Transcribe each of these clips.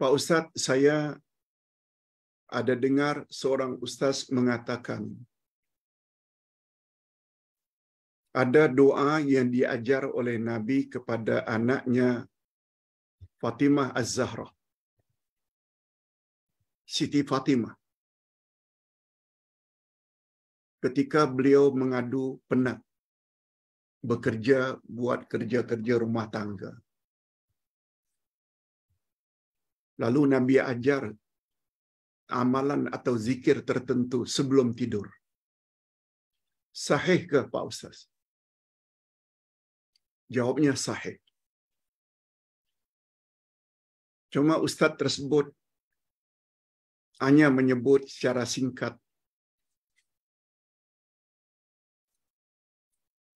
Pak Ustadz, saya ada dengar seorang ustaz mengatakan ada doa yang diajar oleh Nabi kepada anaknya Fatimah Az-Zahra. Siti Fatimah. Ketika beliau mengadu penat bekerja buat kerja-kerja rumah tangga. Lalu Nabi ajar amalan atau zikir tertentu sebelum tidur. Sahih ke Pak Ustaz? Jawabnya sahih. Cuma Ustaz tersebut hanya menyebut secara singkat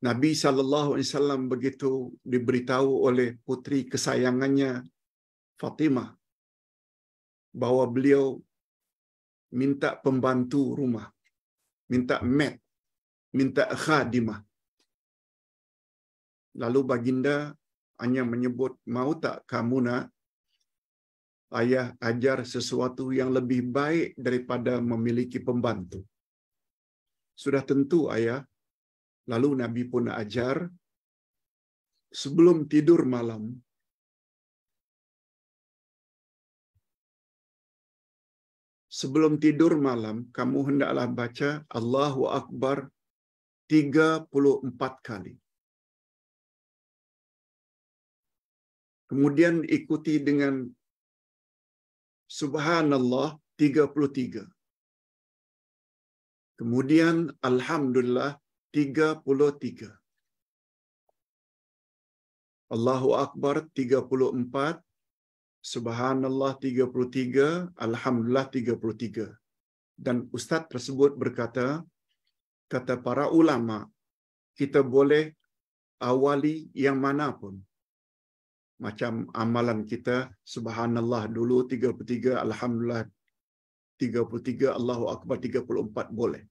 Nabi Shallallahu alaihi wasallam begitu diberitahu oleh putri kesayangannya Fatimah bahwa beliau minta pembantu rumah, minta mat, minta khadimah. Lalu baginda hanya menyebut, mau tak kamu nak ayah ajar sesuatu yang lebih baik daripada memiliki pembantu. Sudah tentu ayah. Lalu Nabi pun ajar, sebelum tidur malam, sebelum tidur malam, kamu hendaklah baca Allahu Akbar 34 kali. Kemudian ikuti dengan Subhanallah 33. Kemudian Alhamdulillah 33. Allahu Akbar 34, Subhanallah 33, Alhamdulillah 33. Dan ustaz tersebut berkata, kata para ulama, kita boleh awali yang mana pun. Macam amalan kita, Subhanallah dulu 33, Alhamdulillah 33, Allahu Akbar 34 boleh.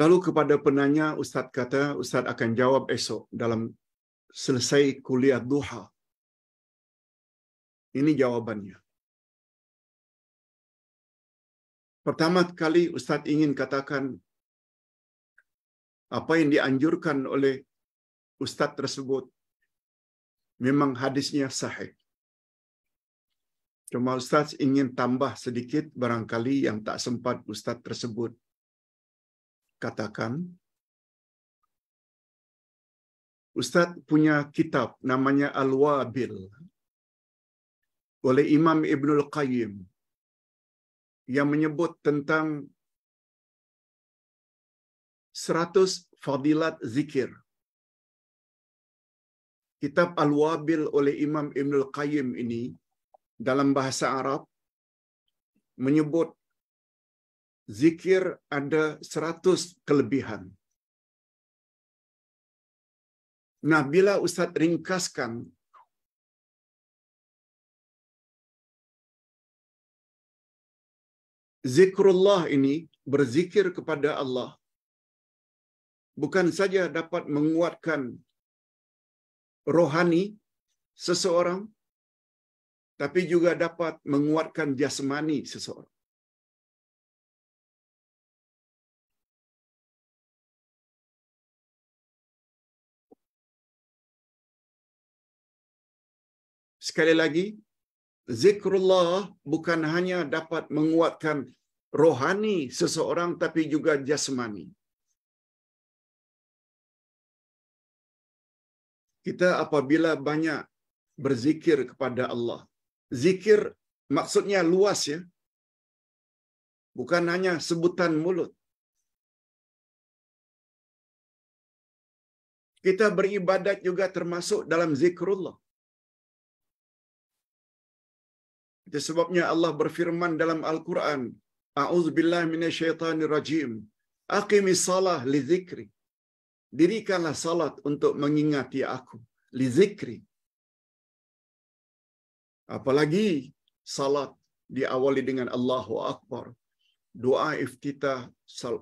Lalu kepada penanya, Ustaz kata, Ustaz akan jawab esok dalam selesai kuliah duha. Ini jawabannya. Pertama kali Ustadz ingin katakan apa yang dianjurkan oleh Ustadz tersebut memang hadisnya sahih. Cuma Ustadz ingin tambah sedikit barangkali yang tak sempat Ustadz tersebut katakan. Ustadz punya kitab namanya Al-Wabil oleh Imam Ibnul Qayyim yang menyebut tentang 100 fadilat zikir. Kitab Al-Wabil oleh Imam Ibnul Qayyim ini dalam bahasa Arab menyebut zikir ada 100 kelebihan. Nah, bila Ustaz ringkaskan zikrullah ini berzikir kepada Allah bukan saja dapat menguatkan rohani seseorang tapi juga dapat menguatkan jasmani seseorang. Sekali lagi, zikrullah bukan hanya dapat menguatkan rohani seseorang tapi juga jasmani. Kita apabila banyak berzikir kepada Allah. Zikir maksudnya luas ya. Bukan hanya sebutan mulut. Kita beribadat juga termasuk dalam zikrullah. Itu sebabnya Allah berfirman dalam Al-Quran, A'udzubillah minasyaitanirrajim. Aqimis salah li zikri. Dirikanlah salat untuk mengingati aku. Li zikri. Apalagi salat diawali dengan Allahu Akbar. Doa iftitah, sal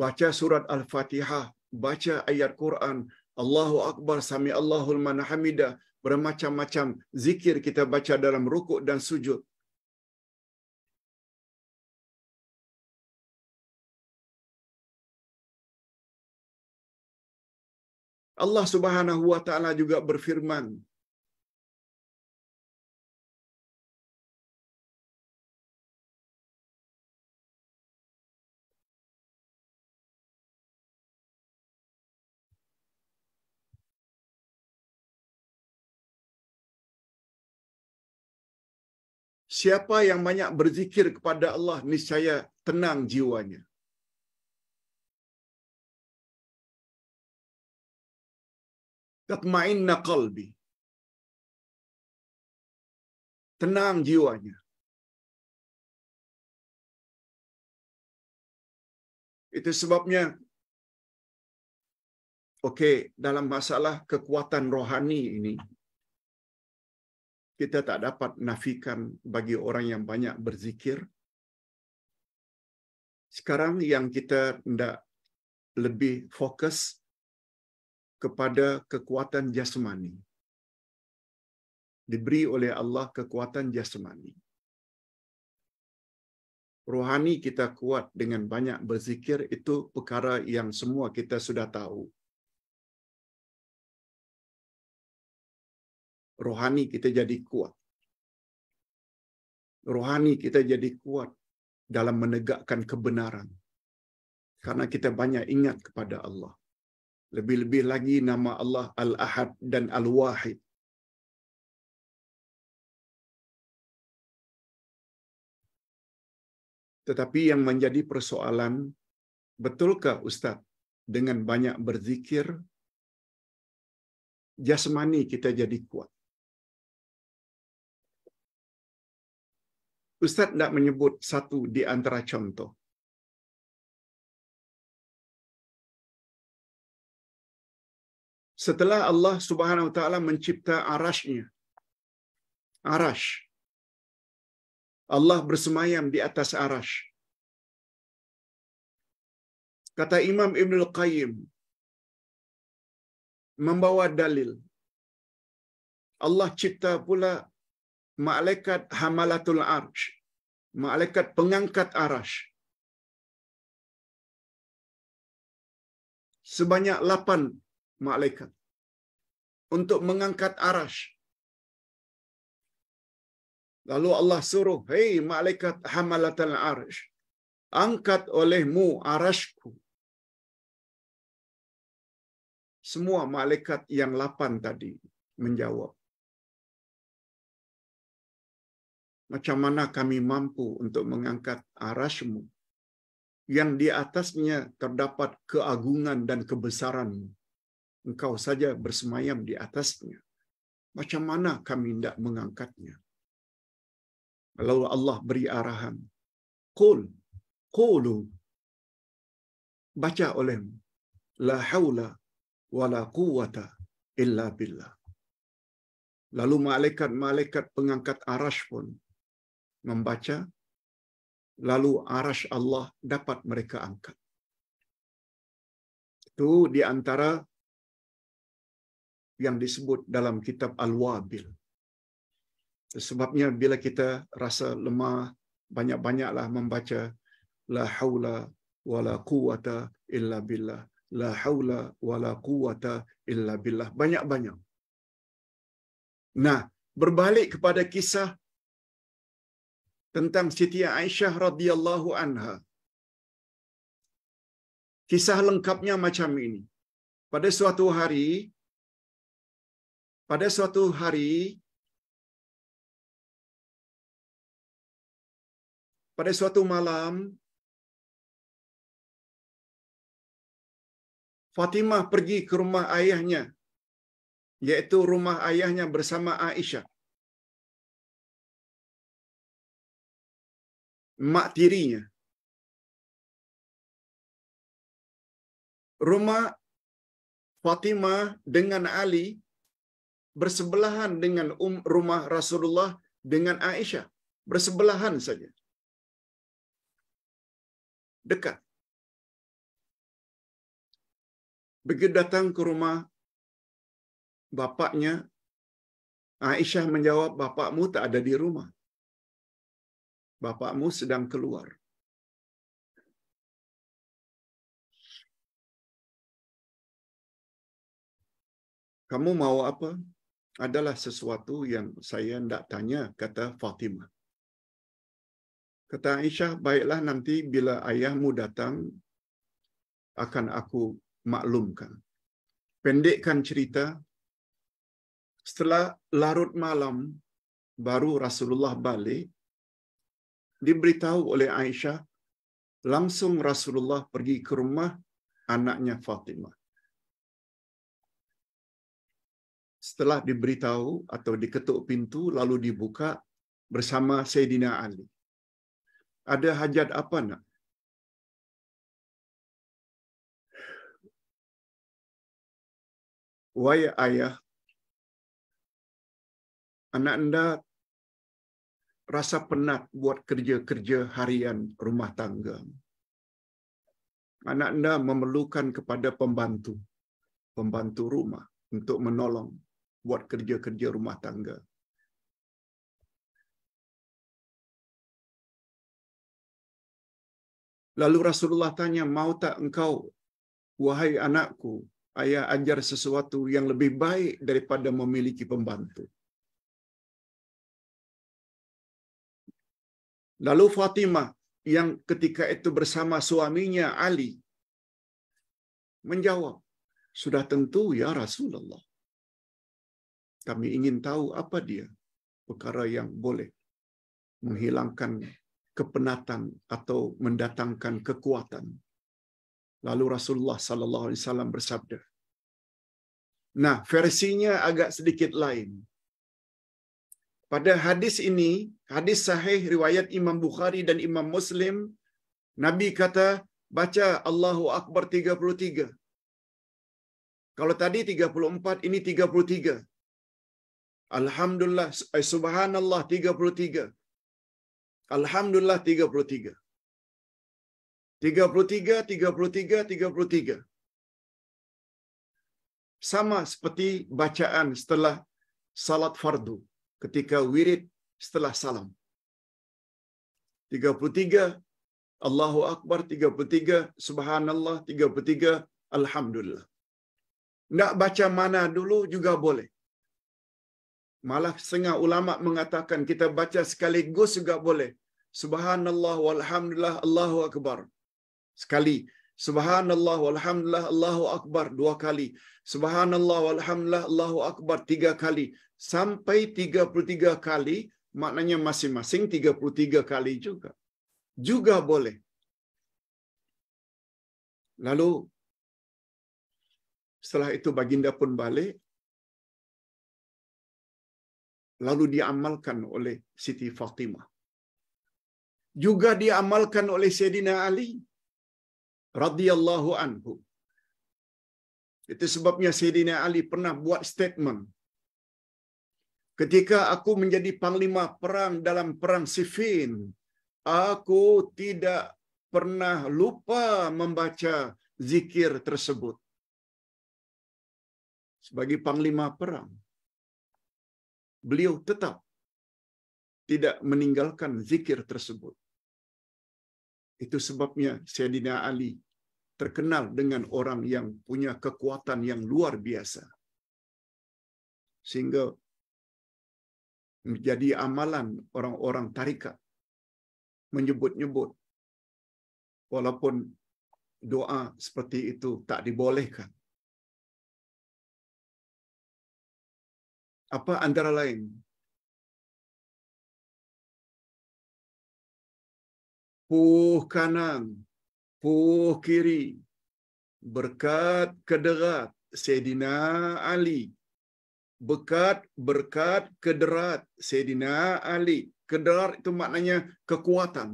baca surat Al-Fatihah, baca ayat Quran, Allahu Akbar, Sami Allahu Man Hamidah, bermacam-macam zikir kita baca dalam rukuk dan sujud. Allah Subhanahu wa taala juga berfirman Siapa yang banyak berzikir kepada Allah, niscaya tenang jiwanya. Tatma'inna qalbi. Tenang jiwanya. Itu sebabnya oke, dalam masalah kekuatan rohani ini, kita tak dapat nafikan bagi orang yang banyak berzikir. Sekarang yang kita tidak lebih fokus kepada kekuatan jasmani. Diberi oleh Allah kekuatan jasmani. Rohani kita kuat dengan banyak berzikir itu perkara yang semua kita sudah tahu. rohani kita jadi kuat. Rohani kita jadi kuat dalam menegakkan kebenaran. Karena kita banyak ingat kepada Allah. Lebih-lebih lagi nama Allah Al-Ahad dan Al-Wahid. Tetapi yang menjadi persoalan, betulkah Ustaz dengan banyak berzikir, jasmani kita jadi kuat. Ustaz tidak menyebut satu di antara contoh. Setelah Allah Subhanahu wa taala mencipta arasy-Nya. Allah bersemayam di atas arasy. Kata Imam Ibn Al-Qayyim membawa dalil Allah cipta pula malaikat hamalatul arsy malaikat pengangkat arasy sebanyak lapan malaikat untuk mengangkat arasy lalu Allah suruh hey malaikat hamalatul arsy angkat olehmu arasyku semua malaikat yang lapan tadi menjawab Macam mana kami mampu untuk mengangkat arasmu yang di atasnya terdapat keagungan dan kebesaranmu. Engkau saja bersemayam di atasnya. Macam mana kami tidak mengangkatnya? Lalu Allah beri arahan. Qul, qulu. Baca olehmu. La haula wa la quwata illa billah. Lalu malaikat-malaikat pengangkat arash pun membaca, lalu arash Allah dapat mereka angkat. Itu di antara yang disebut dalam kitab Al-Wabil. Sebabnya bila kita rasa lemah, banyak-banyaklah membaca La hawla wa la quwata illa billah. La hawla wa la quwata illa billah. Banyak-banyak. Nah, berbalik kepada kisah tentang Siti Aisyah radhiyallahu anha. Kisah lengkapnya macam ini. Pada suatu hari pada suatu hari pada suatu malam Fatimah pergi ke rumah ayahnya yaitu rumah ayahnya bersama Aisyah. mak tirinya. Rumah Fatimah dengan Ali bersebelahan dengan um, rumah Rasulullah dengan Aisyah. Bersebelahan saja. Dekat. Begitu datang ke rumah bapaknya, Aisyah menjawab, bapakmu tak ada di rumah. Bapakmu sedang keluar. Kamu mau apa? Adalah sesuatu yang saya tidak tanya, kata Fatimah. Kata Aisyah, baiklah nanti bila ayahmu datang, akan aku maklumkan. Pendekkan cerita, setelah larut malam, baru Rasulullah balik, diberitahu oleh Aisyah, langsung Rasulullah pergi ke rumah anaknya Fatimah. Setelah diberitahu atau diketuk pintu lalu dibuka bersama Sayyidina Ali. Ada hajat apa nak? Wahai ayah, anak anda rasa penat buat kerja-kerja harian rumah tangga. Anak anda memerlukan kepada pembantu, pembantu rumah untuk menolong buat kerja-kerja rumah tangga. Lalu Rasulullah tanya, mau tak engkau, wahai anakku, ayah ajar sesuatu yang lebih baik daripada memiliki pembantu. Lalu Fatimah yang ketika itu bersama suaminya Ali menjawab, "Sudah tentu ya Rasulullah. Kami ingin tahu apa dia perkara yang boleh menghilangkan kepenatan atau mendatangkan kekuatan." Lalu Rasulullah sallallahu alaihi wasallam bersabda, Nah, versinya agak sedikit lain. Pada hadis ini Hadis sahih riwayat Imam Bukhari dan Imam Muslim, Nabi kata baca Allahu Akbar 33. Kalau tadi 34, ini 33. Alhamdulillah, eh, subhanallah 33. Alhamdulillah 33. 33, 33, 33. Sama seperti bacaan setelah salat fardu ketika wirid setelah salam. 33 Allahu Akbar, 33 Subhanallah, 33 Alhamdulillah. Nak baca mana dulu juga boleh. Malah setengah ulama mengatakan kita baca sekaligus juga boleh. Subhanallah walhamdulillah Allahu Akbar. Sekali. Subhanallah walhamdulillah Allahu Akbar dua kali. Subhanallah walhamdulillah Allahu Akbar tiga kali. Sampai 33 kali maknanya masing-masing 33 kali juga. Juga boleh. Lalu setelah itu baginda pun balik. Lalu diamalkan oleh Siti Fatimah. Juga diamalkan oleh Sayyidina Ali radhiyallahu anhu. Itu sebabnya Sayyidina Ali pernah buat statement Ketika aku menjadi panglima perang dalam perang Siffin, aku tidak pernah lupa membaca zikir tersebut. Sebagai panglima perang, beliau tetap tidak meninggalkan zikir tersebut. Itu sebabnya Sayyidina Ali terkenal dengan orang yang punya kekuatan yang luar biasa. Sehingga menjadi amalan orang-orang tarikat menyebut-nyebut walaupun doa seperti itu tak dibolehkan apa antara lain puh kanan puh kiri berkat kederat sedina Ali berkat-berkat kederat Sayyidina Ali. Kederat itu maknanya kekuatan.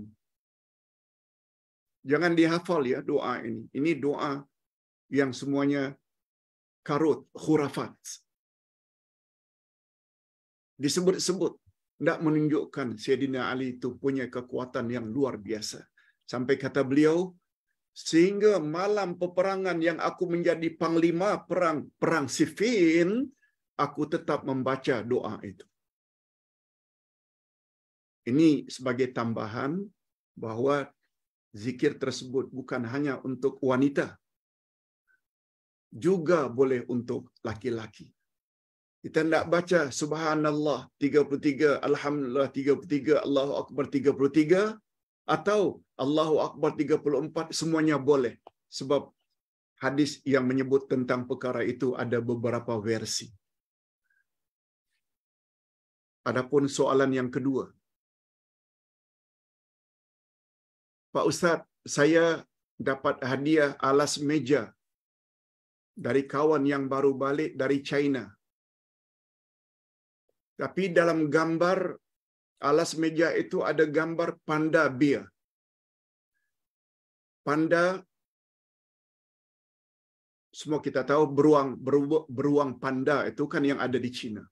Jangan dihafal ya doa ini. Ini doa yang semuanya karut, khurafat. Disebut-sebut. Tidak menunjukkan Sayyidina Ali itu punya kekuatan yang luar biasa. Sampai kata beliau, sehingga malam peperangan yang aku menjadi panglima perang perang sifin aku tetap membaca doa itu. Ini sebagai tambahan bahwa zikir tersebut bukan hanya untuk wanita. Juga boleh untuk laki-laki. Kita nak baca Subhanallah 33, Alhamdulillah 33, Allahu Akbar 33 atau Allahu Akbar 34, semuanya boleh. Sebab hadis yang menyebut tentang perkara itu ada beberapa versi. Adapun soalan yang kedua. Pak Ustaz, saya dapat hadiah alas meja dari kawan yang baru balik dari China. Tapi dalam gambar alas meja itu ada gambar panda bia. Panda semua kita tahu beruang beruang panda itu kan yang ada di China.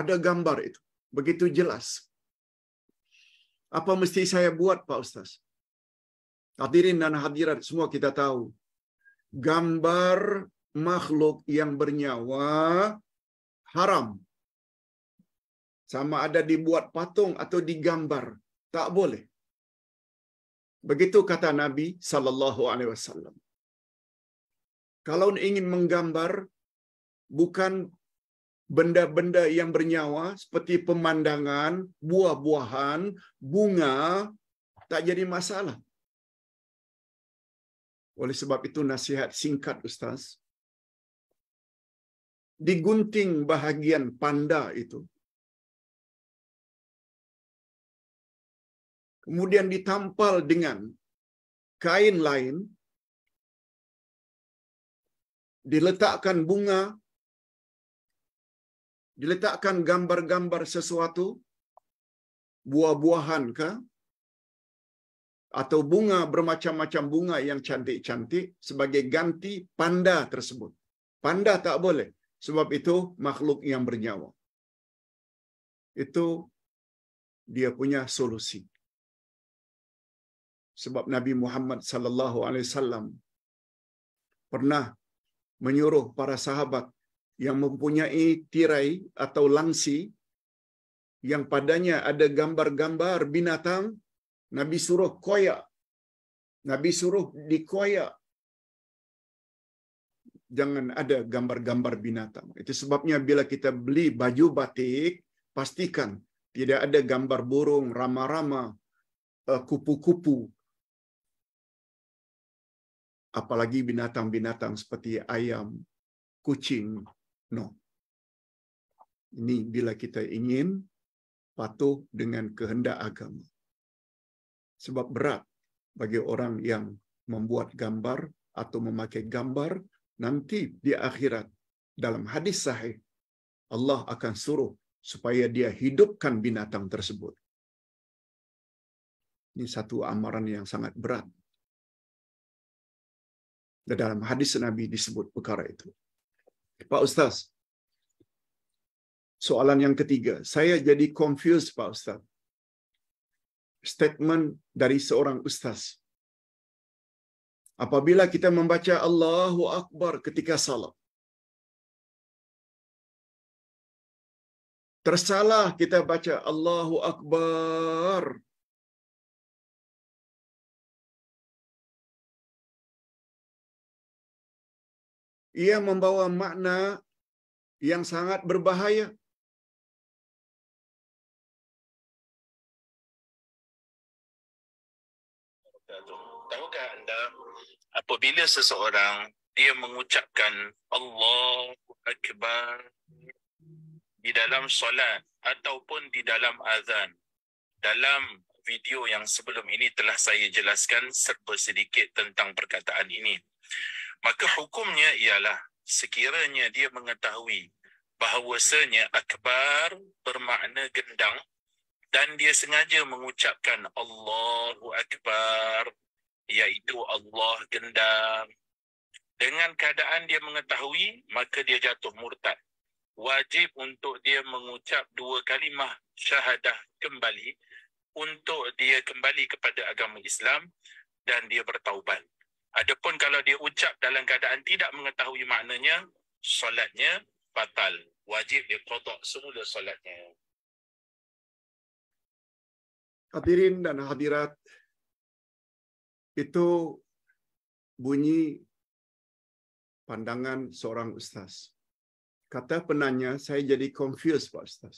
Ada gambar itu begitu jelas. Apa mesti saya buat Pak Ustaz? Hadirin dan hadirat semua kita tahu. Gambar makhluk yang bernyawa haram. Sama ada dibuat patung atau digambar, tak boleh. Begitu kata Nabi sallallahu Kalau ingin menggambar bukan benda-benda yang bernyawa seperti pemandangan, buah-buahan, bunga tak jadi masalah. Oleh sebab itu nasihat singkat Ustaz. Digunting bahagian panda itu. Kemudian ditampal dengan kain lain. Diletakkan bunga diletakkan gambar-gambar sesuatu, buah-buahan ke, atau bunga bermacam-macam bunga yang cantik-cantik sebagai ganti panda tersebut. Panda tak boleh, sebab itu makhluk yang bernyawa. Itu dia punya solusi. Sebab Nabi Muhammad sallallahu alaihi wasallam pernah menyuruh para sahabat yang mempunyai tirai atau langsi yang padanya ada gambar-gambar binatang, Nabi suruh koyak. Nabi suruh dikoyak. Jangan ada gambar-gambar binatang. Itu sebabnya bila kita beli baju batik, pastikan tidak ada gambar burung, rama-rama, eh, kupu-kupu, apalagi binatang-binatang seperti ayam, kucing, No. Ini bila kita ingin patuh dengan kehendak agama. Sebab berat bagi orang yang membuat gambar atau memakai gambar nanti di akhirat dalam hadis sahih Allah akan suruh supaya dia hidupkan binatang tersebut. Ini satu amaran yang sangat berat. Dan dalam hadis Nabi disebut perkara itu. Pak Ustaz, soalan yang ketiga. Saya jadi confused Pak Ustaz. Statement dari seorang ustaz. Apabila kita membaca Allahu Akbar ketika salam. Tersalah kita baca Allahu Akbar ia membawa makna yang sangat berbahaya. Tahukah anda apabila seseorang dia mengucapkan Allahu Akbar di dalam solat ataupun di dalam azan dalam video yang sebelum ini telah saya jelaskan serba sedikit tentang perkataan ini maka hukumnya ialah sekiranya dia mengetahui bahawasanya akbar bermakna gendang dan dia sengaja mengucapkan Allahu akbar iaitu Allah gendang dengan keadaan dia mengetahui maka dia jatuh murtad wajib untuk dia mengucap dua kalimah syahadah kembali untuk dia kembali kepada agama Islam dan dia bertaubat Adapun kalau dia ucap dalam keadaan tidak mengetahui maknanya, solatnya batal. Wajib dia kotak semula solatnya. Hadirin dan hadirat, itu bunyi pandangan seorang ustaz. Kata penanya, saya jadi confused Pak Ustaz.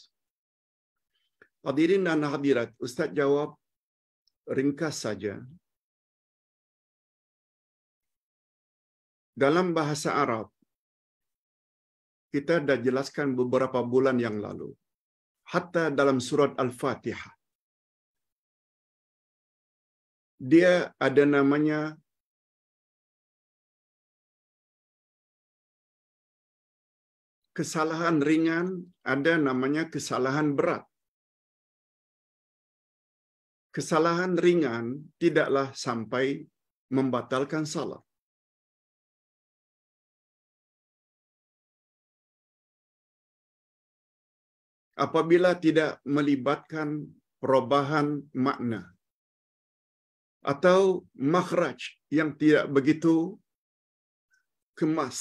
Hadirin dan hadirat, Ustaz jawab ringkas saja Dalam bahasa Arab, kita sudah jelaskan beberapa bulan yang lalu. Hatta dalam surat Al-Fatihah. Dia ada namanya kesalahan ringan, ada namanya kesalahan berat. Kesalahan ringan tidaklah sampai membatalkan salat. apabila tidak melibatkan perubahan makna atau makhraj yang tidak begitu kemas.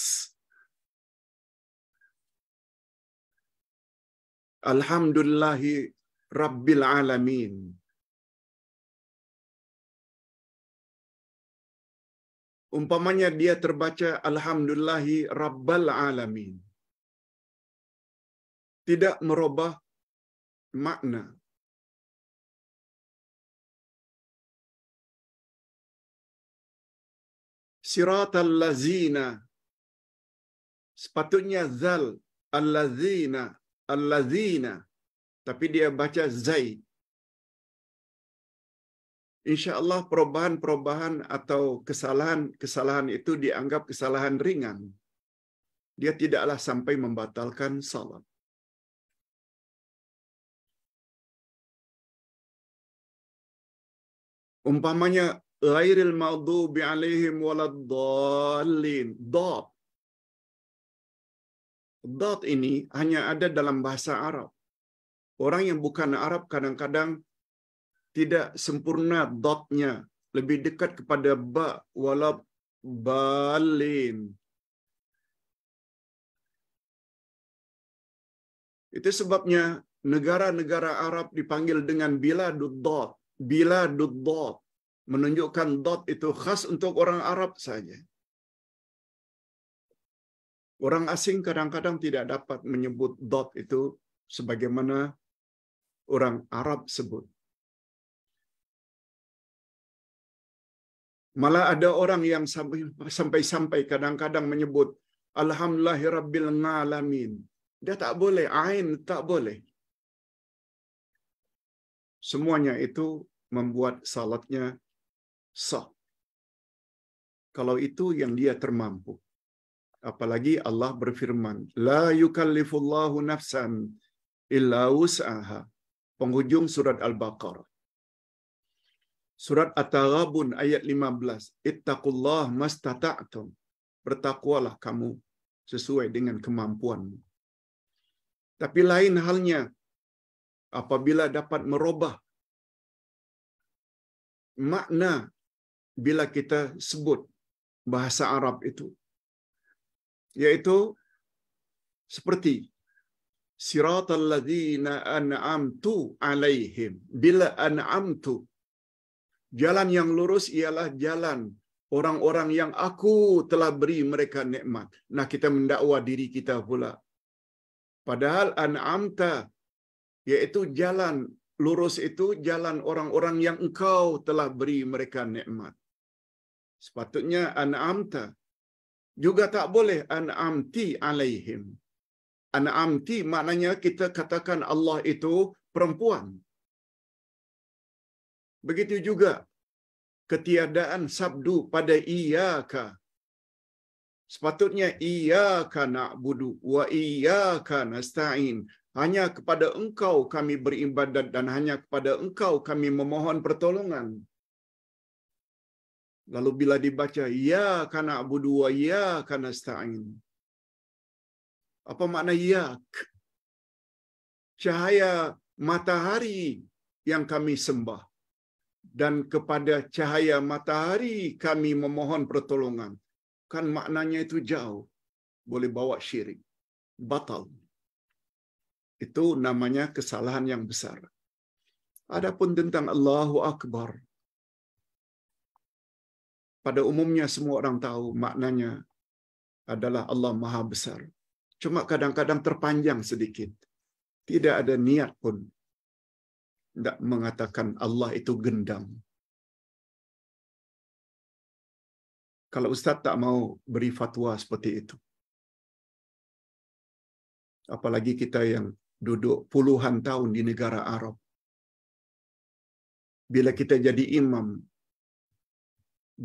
Alhamdulillahi Rabbil Alamin. Umpamanya dia terbaca Alhamdulillahi Rabbal Alamin tidak merubah makna. Siratal lazina. Sepatutnya zal. Al-lazina. Tapi dia baca zai. InsyaAllah perubahan-perubahan atau kesalahan-kesalahan itu dianggap kesalahan ringan. Dia tidaklah sampai membatalkan salat. Umpamanya maudhu bi alaihim waladdallin. Dot. Dot ini hanya ada dalam bahasa Arab. Orang yang bukan Arab kadang-kadang tidak sempurna dotnya. Lebih dekat kepada ba walab balin. Itu sebabnya negara-negara Arab dipanggil dengan biladud dot bila dot menunjukkan dot itu khas untuk orang Arab saja. Orang asing kadang-kadang tidak dapat menyebut dot itu sebagaimana orang Arab sebut. Malah ada orang yang sampai-sampai kadang-kadang menyebut Alhamdulillahirrabbilalamin. alamin. Dia tak boleh, ain tak boleh. Semuanya itu membuat salatnya sah. Kalau itu yang dia termampu. Apalagi Allah berfirman, La yukallifullahu nafsan illa usaha. Penghujung surat Al-Baqarah. Surat At-Taghabun ayat 15. Ittaqullah mastata'tum. Bertakwalah kamu sesuai dengan kemampuanmu. Tapi lain halnya apabila dapat merubah makna bila kita sebut bahasa Arab itu yaitu seperti siratal ladzina an'amtu alaihim bila an'amtu jalan yang lurus ialah jalan orang-orang yang aku telah beri mereka nikmat nah kita mendakwa diri kita pula padahal an'amta yaitu jalan lurus itu jalan orang-orang yang engkau telah beri mereka nikmat. Sepatutnya an'amta juga tak boleh an'amti alaihim. An'amti maknanya kita katakan Allah itu perempuan. Begitu juga ketiadaan sabdu pada iyyaka. Sepatutnya iyyaka na'budu wa iyyaka nasta'in. Hanya kepada engkau kami beribadat dan hanya kepada engkau kami memohon pertolongan. Lalu bila dibaca, Ya karena Abu Dua, ya karena sta'in. Apa makna ya? Cahaya matahari yang kami sembah. Dan kepada cahaya matahari kami memohon pertolongan. Kan maknanya itu jauh. Boleh bawa syirik. Batal. Itu namanya kesalahan yang besar. Adapun tentang Allahu Akbar, pada umumnya semua orang tahu maknanya adalah Allah Maha Besar. Cuma kadang-kadang terpanjang sedikit. Tidak ada niat pun. Tidak mengatakan Allah itu gendam. Kalau Ustaz tak mau beri fatwa seperti itu. Apalagi kita yang duduk puluhan tahun di negara Arab. Bila kita jadi imam,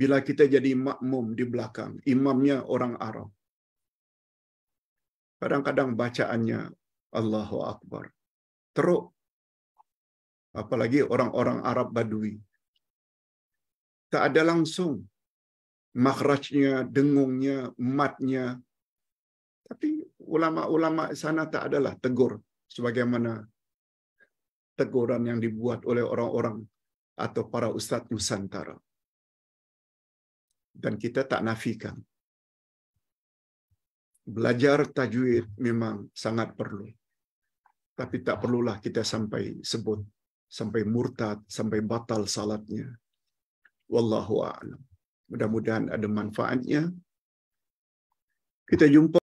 bila kita jadi makmum di belakang, imamnya orang Arab. Kadang-kadang bacaannya Allahu Akbar. Teruk. Apalagi orang-orang Arab Badui. Tak ada langsung. Makhrajnya, dengungnya, matnya. Tapi ulama-ulama sana tak adalah tegur sebagaimana teguran yang dibuat oleh orang-orang atau para ustadz Nusantara. Dan kita tak nafikan. Belajar tajwid memang sangat perlu. Tapi tak perlulah kita sampai sebut, sampai murtad, sampai batal salatnya. Wallahu a'lam. Mudah-mudahan ada manfaatnya. Kita jumpa